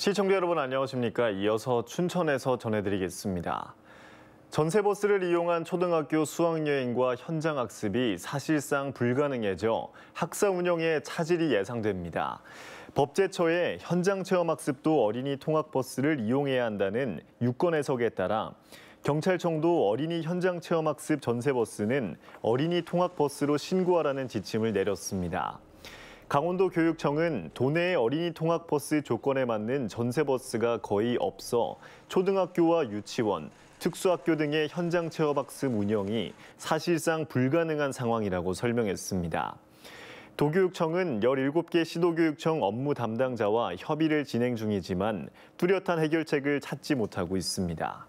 시청자 여러분 안녕하십니까? 이어서 춘천에서 전해드리겠습니다. 전세버스를 이용한 초등학교 수학여행과 현장 학습이 사실상 불가능해져 학사 운영에 차질이 예상됩니다. 법제처의 현장 체험 학습도 어린이 통학버스를 이용해야 한다는 유권 해석에 따라 경찰청도 어린이 현장 체험 학습 전세버스는 어린이 통학버스로 신고하라는 지침을 내렸습니다. 강원도교육청은 도내 어린이 통학버스 조건에 맞는 전세버스가 거의 없어 초등학교와 유치원, 특수학교 등의 현장 체험학습 운영이 사실상 불가능한 상황이라고 설명했습니다. 도교육청은 17개 시도교육청 업무 담당자와 협의를 진행 중이지만 뚜렷한 해결책을 찾지 못하고 있습니다.